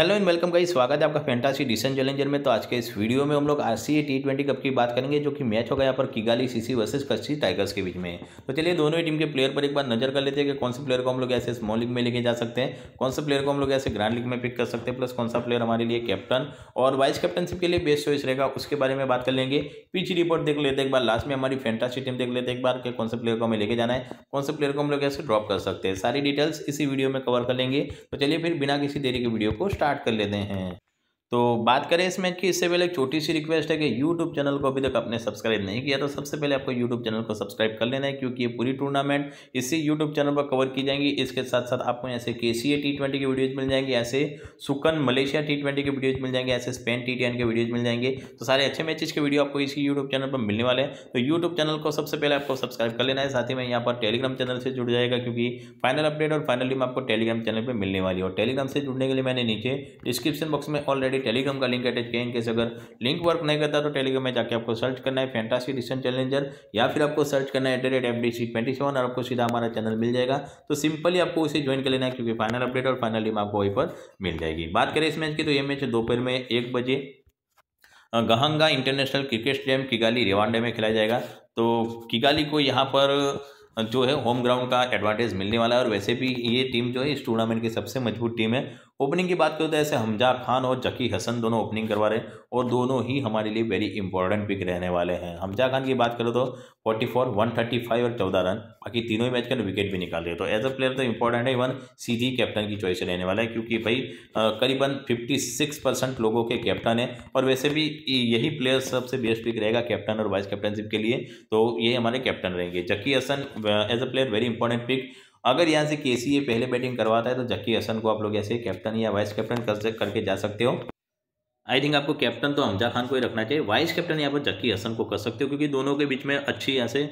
hello and welcome guys स्वागत है आपका फैंटासी डिसन चैलेंजर में तो आज के इस वीडियो में हम लोग R C T twenty cup की बात करेंगे जो कि मैच होगा यहाँ पर किगाली सीसी वर्सेस कच्ची टाइगर्स के बीच में तो चलिए दोनों ही टीम के प्लेयर पर एक बार नजर कर लेते हैं कि कौन से प्लेयर को हम लोग ऐसे स्मॉल लीग में लेके जा सकते हैं कौन से प्लेयर को हम लोग ऐसे ग्रांड लीग में पिक कर सकते हैं प्लस कौन सा प्लेयर हमारे लिए कैप्टन और वाइस कैप्टनशिप के लिए बेस्ट चॉइस रहेगा उसके बारे में बात कर लेंगे पिच रिपोर्ट देख लेते हैं एक बार लास्ट में हमारी फैंटासी टीम देख लेते हैं एक बार कौन से प्लेयर को हमें लेके जाना है कौन से प्लेयर को हम लोग ऐसे ड्रॉप कर सकते हैं सारी डिटेल्स इसी वीडियो में कवर कर लेंगे तो चलिए फिर बिना किसी देरी के वीडियो को स्टार्ट स्टार्ट कर लेते हैं तो बात करें इस मैच की इससे पहले एक छोटी सी रिक्वेस्ट है कि यूट्यूब चैनल को अभी तक आपने सब्सक्राइब नहीं किया तो सबसे पहले आपको यूट्यूब चैनल को सब्सक्राइब कर लेना है क्योंकि ये पूरी टूर्नामेंट इसी यूट्यूब चैनल पर कवर की जाएंगी इसके साथ साथ आपको ऐसे K C A T twenty की वीडियोज़ मिल जाएंगे ऐसे सुकन मलेशिया टी ट्वेंटी की वीडियोज़ मिल जाएंगे ऐसे स्पेन टी टेन के वीडियोज़ मिल जाएंगे तो सारे अच्छे मैचेज के वीडियो आपको इसी यूट्यूब चैनल पर मिलने वाले हैं तो यूट्यूब चैनल को सबसे पहले आपको सब्सक्राइब कर लेना है साथ ही में यहाँ पर टेलीग्राम चैनल से जुड़ जाएगा क्योंकि फाइनल अपडेट और फाइनल टीम आपको टेलीग्राम चैनल पर मिलने वाली है और टेलीग्राम से जुड़ने के लिए मैंने नीचे डिस्क्रिप्शन बॉक्स में ऑलरेडी टेलीग्राम का लिंक अटैच किया इनकेस अगर लिंक वर्क नहीं करता तो टेलीग्राम में जाके आपको सर्च करना है फैंटासी रिसेंट चैलेंजर या फिर आपको सर्च करना है एट द रेट और आपको सीधा हमारा चैनल मिल जाएगा तो सिंपली आपको उसे ज्वाइन कर लेना है क्योंकि फाइनल अपडेट और फाइनल टीम आपको वहीं पर मिल जाएगी बात करें इस मैच की तो ये मैच दोपहर में एक बजे Gahanga international cricket stadium Kigali Rwanda में खेला जाएगा तो किगाली को यहाँ पर जो है होम ग्राउंड का एडवांटेज मिलने वाला है और वैसे भी ये टीम जो है इस टूर्नामेंट की सबसे मजबूत टीम है ओपनिंग की बात करें तो ऐसे हमजा खान और जकी हसन दोनों ओपनिंग करवा रहे हैं और दोनों ही हमारे लिए वेरी इंपॉर्टेंट पिक रहने वाले हैं हमजा खान की बात करें तो 44, 135 और 14 रन बाकी तीनों ही मैच के विकेट भी निकाल रहे तो एज अ प्लेयर तो इंपॉर्टेंट है इवन सीधी कैप्टन की चॉइस रहने वाला है क्योंकि भाई करीबन फिफ्टी परसेंट लोगों के कैप्टन है और वैसे भी यही प्लेयर सबसे बेस्ट पिक रहेगा कैप्टन और वाइस कैप्टनशिप के लिए तो ये हमारे कैप्टन रहेंगे Zaki Hasan as a player very important pick अगर यहाँ से के पहले बैटिंग करवाता है तो जकी हसन को आप लोग ऐसे कैप्टन या वाइस कैप्टन कर करके जा सकते हो आई थिंक आपको कैप्टन तो हमजा खान को ही रखना चाहिए वाइस कैप्टन यहाँ पर जक्की हसन को कर सकते हो क्योंकि दोनों के बीच में अच्छी यहाँ से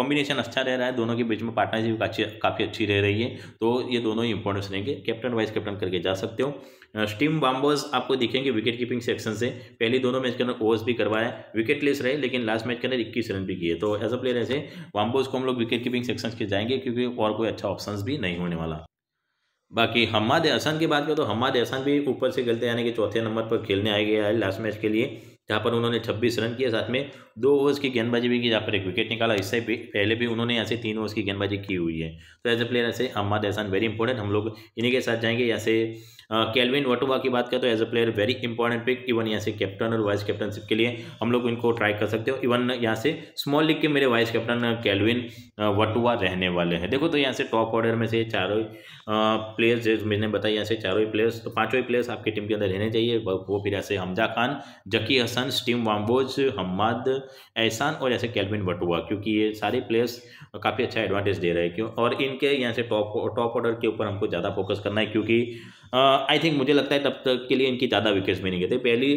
कॉम्बिनेशन अच्छा रह रहा है दोनों के बीच में पार्टनरशिप काफी काफ़ी अच्छी रह रही है तो ये दोनों ही इंपॉर्टेंस रहेंगे कैप्टन वाइस कैप्टन करके जा सकते हो स्टीम बॉम्बर्स आपको दिखेंगे विकेट कीपिंग सेक्शन से पहले दोनों मैच के अंदर ओवर्स भी करवाया विकेट लेस रहे लेकिन लास्ट मैच के अंदर इक्कीस रन भी किए तो एज अ प्लेयर ऐसे बॉम्बर्स को हम लोग विकेट कीपिंग सेक्शन के जाएंगे क्योंकि और कोई अच्छा ऑप्शन भी नहीं होने वाला बाकी हमाद एहसान की बात करें तो हमाद एहसान भी ऊपर से गलते यानी कि चौथे नंबर पर खेलने आए गए लास्ट मैच के लिए यहाँ पर उन्होंने छब्बीस रन किए साथ में दो ओवर्स की गेंदबाजी भी की जहाँ पर एक विकेट निकाला इससे भी पहले भी उन्होंने यहाँ से तीन ओवर्स की गेंदबाजी की हुई है तो एज ए प्लेयर ऐसे अहमद एहसान वेरी इंपॉर्टेंट हम लोग इन्हीं के साथ जाएंगे यहाँ से कैलविन वटुवा की बात करें तो as a player very important pick even यहाँ से कैप्टन और वाइस कैप्टनशिप के लिए हम लोग इनको ट्राई कर सकते हो इवन यहाँ से स्मॉल लीग के मेरे वाइस कैप्टन कैलविन वटुआ रहने वाले हैं देखो तो यहाँ से टॉप ऑर्डर में से चारों प्लेयर्स जो मैंने बताया यहाँ से चारों ही प्लेयर्स तो पाँचों ही प्लेयर्स आपकी टीम के अंदर रहने चाहिए वो फिर यहाँ से हमजा खान जकी हसन एहसान स्टीम वाम्बोज हम्माद एहसान और ऐसे कैलविन बटुआ क्योंकि ये सारे प्लेयर्स काफ़ी अच्छा एडवांटेज दे रहे हैं क्यों और इनके यहाँ से टॉप टॉप ऑर्डर के ऊपर हमको ज़्यादा फोकस करना है क्योंकि आई थिंक मुझे लगता है तब तक के लिए इनकी ज़्यादा विकेट्स भी नहीं गए थे तो पहली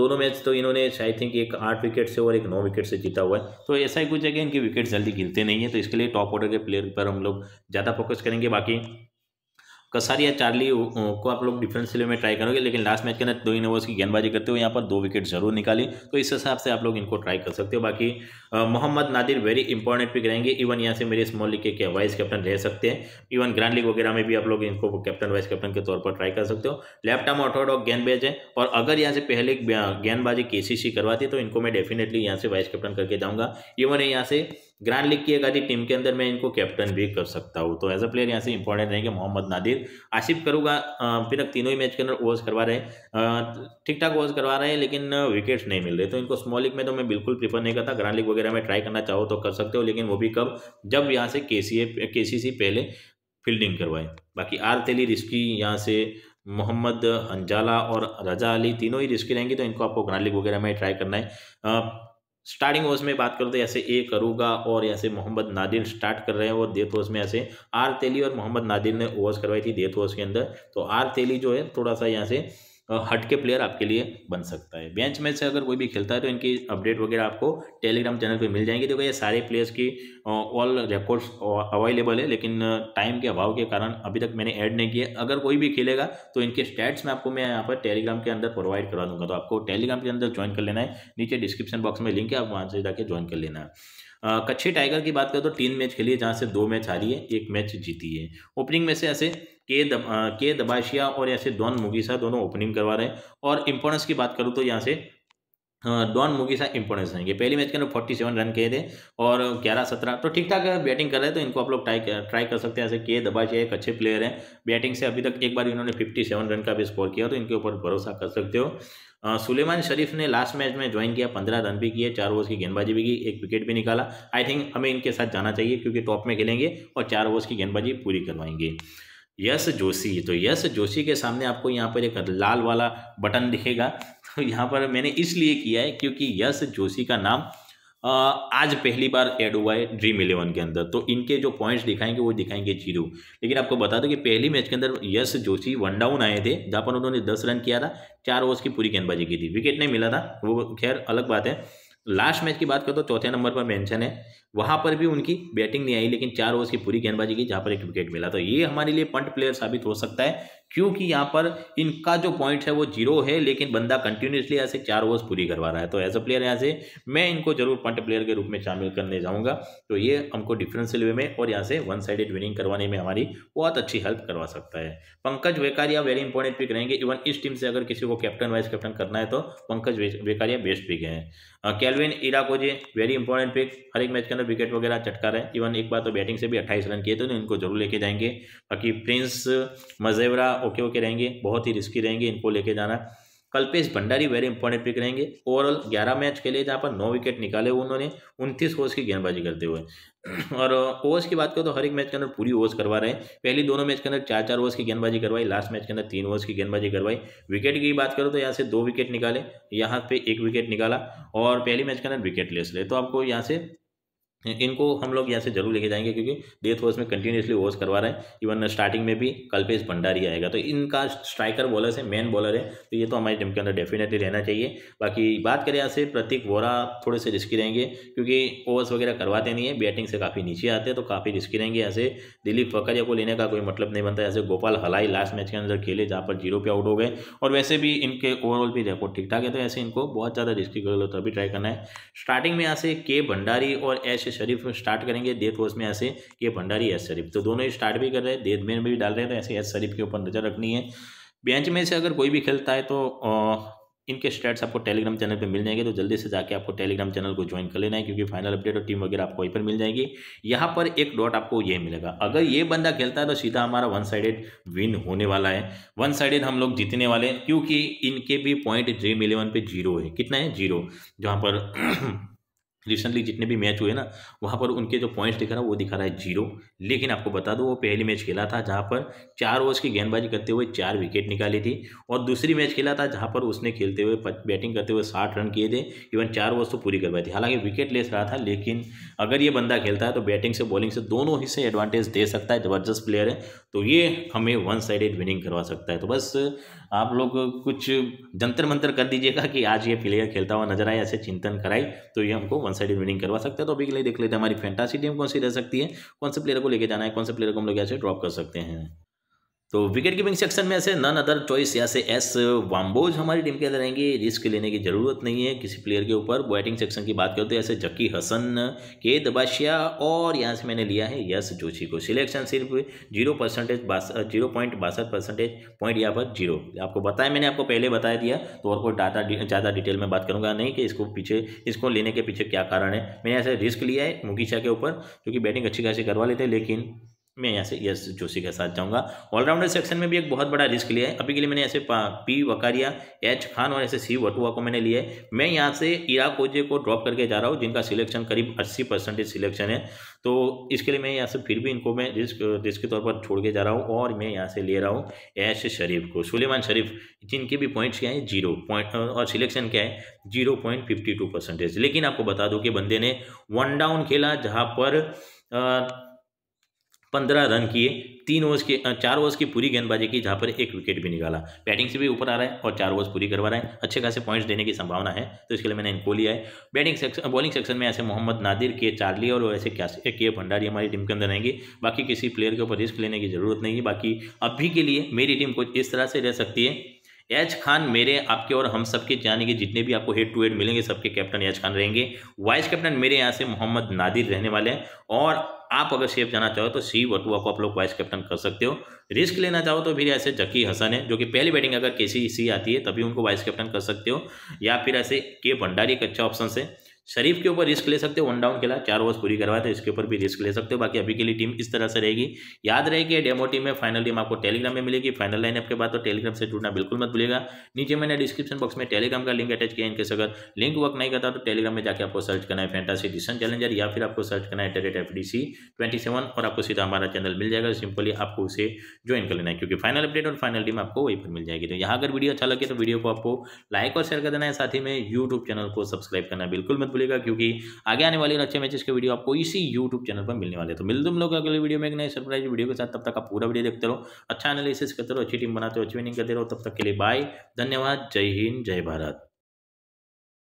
दोनों मैच तो इन्होंने आई थिंक एक आठ विकेट से और एक नौ विकेट से जीता हुआ है तो ऐसा ही कुछ है कि इनकी विकेट जल्दी गिरते नहीं है तो इसके लिए टॉप ऑर्डर के प्लेयर पर हम लोग ज़्यादा फोकस करेंगे बाकी या चार्ली को आप लोग डिफेंस सिले में ट्राई करोगे लेकिन लास्ट मैच के अंदर दो इन ओवर्स की गेंदबाजी करते हुए यहाँ पर दो विकेट जरूर निकाली तो इस हिसाब से आप लोग इनको ट्राई कर सकते हो बाकी Mohammad Nadir very important pick रहेंगे इवन यहाँ से मेरे स्मॉल लीग के वाइस कैप्टन रह सकते हैं इवन ग्रांड लीग वगैरह में भी आप लोग इनको कैप्टन वाइस कैप्टन के तौर पर ट्राई कर सकते हो लेफ्ट आर्म और गेंदबेज है और अगर यहाँ से पहले गेंदबाजी के करवाती तो इनको मैं डेफिनेटली यहाँ से वाइस कैप्टन करके जाऊँगा इवन यहाँ से ग्रैंड लीग की एक आधी टीम के अंदर मैं इनको कैप्टन भी कर सकता हूँ तो एज अ प्लेयर यहाँ से इंपॉर्टेंट रहेंगे मोहम्मद नादिर आशिफ करूँगा फिर तीनों ही मैच के अंदर ओवर्स करवा रहे हैं ठीक ठाक ओवर्स करवा रहे हैं लेकिन विकेट्स नहीं मिल रहे तो इनको स्मॉल लीग में तो मैं बिल्कुल प्रीफर नहीं करता ग्रैंड लीग वगैरह में ट्राई करना चाहो तो कर सकते हो लेकिन वो भी कब जब यहाँ से के सी ए पहले फील्डिंग करवाए बाकी आर तेली रिस्की यहाँ से मोहम्मद अंजाला और रजा अली तीनों ही रिस्की रहेंगे तो इनको आपको ग्रांड लीग वगैरह में ट्राई करना है स्टार्टिंग ओवर्स में बात करते तो ऐसे ए करूगा और ऐसे मोहम्मद नादिर स्टार्ट कर रहे हैं और डेथ ओवर्स तो में ऐसे आर तेली और मोहम्मद नादिर ने ओवर्स करवाई थी डेथ ओवर्स तो के अंदर तो आर तेली जो है थोड़ा सा यहाँ से हट के प्लेयर आपके लिए बन सकता है बेंच में से अगर कोई भी खेलता है तो इनकी अपडेट वगैरह आपको टेलीग्राम चैनल पे मिल जाएंगे देखो ये सारे प्लेयर्स की ऑल रिकॉर्ड्स अवेलेबल है लेकिन टाइम के अभाव के कारण अभी तक मैंने ऐड नहीं किया अगर कोई भी खेलेगा तो इनके स्टैट्स में आपको मैं यहाँ पर टेलीग्राम के अंदर प्रोवाइड करा दूंगा तो आपको टेलीग्राम के अंदर ज्वाइन कर लेना है नीचे डिस्क्रिप्शन बॉक्स में लिंक है आप वहाँ से जाकर ज्वाइन कर लेना है कच्छे टाइगर की बात करें तो तीन मैच खेली है जहाँ से दो मैच हारी है एक मैच जीती है ओपनिंग में से ऐसे के दब, के दबाशिया और ऐसे डॉन मुगीसा दोनों ओपनिंग करवा रहे हैं और इम्पोर्टेंस की बात करूँ तो यहाँ से डॉन मुगीसा इम्पोर्टेंस रहेंगे पहले मैच के अंदर फोर्टी सेवन रन किए थे और ग्यारह सत्रह तो ठीक ठाक बैटिंग कर रहे हैं तो इनको आप लोग ट्राई ट्राई कर सकते हैं ऐसे के दबाशिया एक अच्छे प्लेयर हैं बैटिंग से अभी तक एक बार इन्होंने फिफ्टी सेवन रन का भी स्कोर किया तो इनके ऊपर भरोसा कर सकते हो सुलेमान शरीफ ने लास्ट मैच में ज्वाइन किया पंद्रह रन भी किए चार ओवर्स की गेंदबाजी भी की एक विकेट भी निकाला आई थिंक हमें इनके साथ जाना चाहिए क्योंकि टॉप में खेलेंगे और चार ओवर्स की गेंदबाजी पूरी करवाएंगे यस जोशी तो यस जोशी के सामने आपको यहाँ पर एक लाल वाला बटन दिखेगा तो यहाँ पर मैंने इसलिए किया है क्योंकि यस जोशी का नाम आज पहली बार ऐड हुआ है ड्रीम इलेवन के अंदर तो इनके जो पॉइंट्स दिखाएंगे वो दिखाएंगे जीरो लेकिन आपको बता दो कि पहली मैच के अंदर यश जोशी वन डाउन आए थे जहाँ पर उन्होंने दस रन किया था चार ओवर्स की पूरी गेंदबाजी की थी विकेट नहीं मिला था वो खैर अलग बात है लास्ट मैच की बात करो तो चौथे नंबर पर मैंशन है वहाँ पर भी उनकी बैटिंग नहीं आई लेकिन चार ओवर की पूरी गेंदबाजी की जहाँ पर एक विकेट मिला तो ये हमारे लिए पंट प्लेयर साबित हो सकता है क्योंकि यहाँ पर इनका जो पॉइंट है वो जीरो है लेकिन बंदा कंटिन्यूसली ऐसे चार ओवर्स पूरी करवा रहा है तो एज अ प्लेयर यहाँ से मैं इनको जरूर पंट प्लेयर के रूप में शामिल करने जाऊँगा तो ये हमको डिफरेंशियल वे में और यहाँ से वन साइडेड विनिंग करवाने में हमारी बहुत अच्छी हेल्प करवा सकता है Pankaj Vekaria very important pick रहेंगे इवन इस टीम से अगर किसी को कैप्टन वाइस कैप्टन करना है तो पंकज वेकारिया बेस्ट पिक है Kelvin Irakoze very important pick हर एक मैच के अंदर अंदर विकेट वगैरह चटका रहे हैं इवन एक बार तो बैटिंग से भी अट्ठाईस रन किए तो इनको जरूर लेके जाएंगे बाकी प्रिंस मजेवरा ओके ओके रहेंगे बहुत ही रिस्की रहेंगे इनको लेके जाना Kalpesh Bhandari very important pick रहेंगे ओवरऑल ग्यारह मैच के लिए जहाँ पर नौ विकेट निकाले उन्होंने उनतीस ओवर्स की गेंदबाजी करते हुए और ओवर्स की बात करें तो हर एक मैच के अंदर पूरी ओवर्स करवा रहे हैं पहली दोनों मैच के अंदर चार चार ओवर्स की गेंदबाजी करवाई लास्ट मैच के अंदर तीन ओवर्स की गेंदबाजी करवाई विकेट की बात करो तो यहाँ से दो विकेट निकाले यहाँ पे एक विकेट निकाला और पहली मैच के अंदर विकेट लेस ले तो आपको यहाँ से इनको हम लोग यहाँ से जरूर लेके जाएंगे क्योंकि डेथ ओवर्स में कंटिन्यूसली ओवर्स करवा रहे हैं इवन स्टार्टिंग में भी कल्पेश भंडारी आएगा तो इनका स्ट्राइकर बॉलर से मेन बॉलर है तो ये तो हमारी टीम के अंदर डेफिनेटली रहना चाहिए बाकी बात करें यहाँ से प्रतीक वोरा थोड़े से रिस्की रहेंगे क्योंकि ओवर्स वगैरह करवाते नहीं है बैटिंग से काफ़ी नीचे आते हैं तो काफ़ी रिस्की रहेंगे यहाँ से दिलीप फकरिया को लेने का कोई मतलब नहीं बनता ऐसे गोपाल हलाई लास्ट मैच के अंदर खेले जहाँ पर जीरो पे आउट हो गए और वैसे भी इनके ओवरऑल भी रिकॉर्ड ठीक ठाक है तो ऐसे इनको बहुत ज़्यादा रिस्की कर लो तो ट्राई करना है स्टार्टिंग में यहाँ से के भंडारी और एस शरीफ स्टार्ट करेंगे डेथ वॉच में ऐसे ये भंडारी एस शरीफ तो दोनों ही स्टार्ट भी कर रहे हैं डेथ में भी डाल रहे हैं तो ऐसे एस शरीफ के ऊपर नज़र रखनी है बेंच में से अगर कोई भी खेलता है तो इनके स्टेट्स आपको टेलीग्राम चैनल पे मिल जाएंगे तो जल्दी से जाके आपको टेलीग्राम चैनल को ज्वाइन कर लेना है क्योंकि फाइनल अपडेट और टीम वगैरह आपको वहीं पर मिल जाएगी यहाँ पर एक डॉट आपको ये मिलेगा अगर ये बंदा खेलता है तो सीधा हमारा वन साइडेड विन होने वाला है वन साइडेड हम लोग जीतने वाले हैं क्योंकि इनके भी पॉइंट ड्रीम इलेवन पे जीरो है कितना है जीरो जहाँ पर रिसेंटली जितने भी मैच हुए ना वहाँ पर उनके जो पॉइंट्स दिखा रहा है वो दिखा रहा है जीरो लेकिन आपको बता दूँ वो पहली मैच खेला था जहाँ पर चार ओवर्स की गेंदबाजी करते हुए चार विकेट निकाली थी और दूसरी मैच खेला था जहाँ पर उसने खेलते हुए बैटिंग करते हुए साठ रन किए थे इवन चार ओवर्स तो पूरी करवाई थी हालांकि विकेट लेस रहा था लेकिन अगर ये बंदा खेलता है तो बैटिंग से बॉलिंग से दोनों ही से एडवांटेज दे सकता है ज़बरदस्त प्लेयर है तो ये हमें वन साइडेड विनिंग करवा सकता है तो बस आप लोग कुछ जंतर मंतर कर दीजिएगा कि आज ये प्लेयर खेलता हुआ नजर आए ऐसे चिंतन कराए तो ये हमको वन साइडेड विनिंग करवा सकता है तो अभी के लिए देख लेते हैं हमारी फैंटासी टीम कौन सी रह सकती है कौन से प्लेयर को लेके जाना है कौन से प्लेयर को हम लोग ऐसे ड्रॉप कर सकते हैं तो विकेट कीपिंग सेक्शन में ऐसे नन अदर चॉइस या से एस वाम्बोज हमारी टीम के अंदर रहेंगे रिस्क लेने की ज़रूरत नहीं है किसी प्लेयर के ऊपर बैटिंग सेक्शन की बात करते हैं तो ऐसे जकी हसन के दबाशिया और यहाँ से मैंने लिया है यस जोशी को सिलेक्शन सिर्फ जीरो परसेंटेज जीरो पॉइंट बासठ परसेंटेज पॉइंट यहाँ पर जीरो आपको बताया मैंने आपको पहले बताया दिया तो और कोई डाटा ज़्यादा डिटेल में बात करूँगा नहीं कि इसको पीछे इसको लेने के पीछे क्या कारण है मैंने ऐसे रिस्क लिया है मुगीशा के ऊपर क्योंकि बैटिंग अच्छी खासी करवा लेते हैं लेकिन मैं यहाँ से यस जोशी के साथ जाऊँगा ऑलराउंडर सेक्शन में भी एक बहुत बड़ा रिस्क लिया है अभी के लिए मैंने ऐसे पी वकारिया एच खान और ऐसे सी वटुआ को मैंने लिए मैं यहाँ से इराक ओजे को ड्रॉप करके जा रहा हूँ जिनका सिलेक्शन करीब अस्सी परसेंटेज सिलेक्शन है तो इसके लिए मैं यहाँ से फिर भी इनको मैं रिस्क रिस्क के तौर पर छोड़ के जा रहा हूँ और मैं यहाँ से ले रहा हूँ एश शरीफ को सुलेमान शरीफ जिनके भी पॉइंट्स क्या है जीरो पॉइंट और सिलेक्शन क्या है zero point fifty two percentage लेकिन आपको बता दो कि बंदे ने वन डाउन खेला जहाँ पर पंद्रह रन किए तीन ओवर्स के चार ओवर्स की पूरी गेंदबाजी की जहाँ पर एक विकेट भी निकाला बैटिंग से भी ऊपर आ रहा है और चार ओवर्स पूरी करवा रहा है अच्छे खासे पॉइंट्स देने की संभावना है तो इसके लिए मैंने इनको लिया है बैटिंग सेक्शन बॉलिंग सेक्शन में ऐसे मोहम्मद नादिर के चार्ली और ऐसे क्या के भंडारी हमारी टीम के अंदर रहेंगे बाकी किसी प्लेयर के ऊपर रिस्क लेने की जरूरत नहीं है बाकी अभी के लिए मेरी टीम कुछ इस तरह से रह सकती है एच खान मेरे आपके और हम सबके जाने के जितने भी आपको हेड टू हेड मिलेंगे सबके कैप्टन एच खान रहेंगे वाइस कैप्टन मेरे यहाँ से मोहम्मद नादिर रहने वाले हैं और आप अगर सेफ जाना चाहो तो सी वटुआ को आप लोग वाइस कैप्टन कर सकते हो रिस्क लेना चाहो तो फिर ऐसे जकी हसन है जो कि पहली बैटिंग अगर के सी आती है तभी उनको वाइस कैप्टन कर सकते हो या फिर ऐसे के भंडारी एक अच्छा ऑप्शन है शरीफ के ऊपर रिस्क ले सकते हो वन डाउन खेला चार ओवर्स पूरी करवाए थे इसके ऊपर भी रिस्क ले सकते हो बाकी अभी के लिए टीम इस तरह से रहेगी याद रहे कि डेमो टीम में फाइनल टीम आपको टेलीग्राम में मिलेगी फाइनल लाइन के बाद तो टेलीग्राम से जुड़ना बिल्कुल मत भूलेगा नीचे मैंने डिस्क्रिप्शन बॉक्स में टेलीग्राम का लिंक अटैच किया इनके अगर लिंक वर्क नहीं करता तो टेलीग्राम में जाकर आपको सर्च करना है फैंटासी डिसन चैलेंजर या फिर आपको सर्च करना है एट एट ट्वेंटी सेवन और आपको सीधा हमारा चैनल मिल जाएगा सिंपली आपको उसे ज्वाइन कर लेना है क्योंकि फाइनल अपडेट और फाइनल टीम आपको वहीं पर मिल जाएगी तो यहाँ अगर वीडियो अच्छा लगे तो वीडियो को आपको लाइक और शेयर कर देना है साथ ही में यूट्यूब चैनल को सब्सक्राइब करना बिल्कुल मत भूलिए भूलेगा क्योंकि आगे आने वाले अच्छे मैचेस के वीडियो आपको इसी यूट्यूब चैनल पर मिलने वाले तो मिलते तुम लोग अगले वीडियो में एक नए सरप्राइज वीडियो के साथ तब तक आप पूरा वीडियो देखते रहो अच्छा एनालिसिस करते रहो अच्छी टीम बनाते हो अच्छी विनिंग करते रहो तब तक के लिए बाय धन्यवाद जय हिंद जय भारत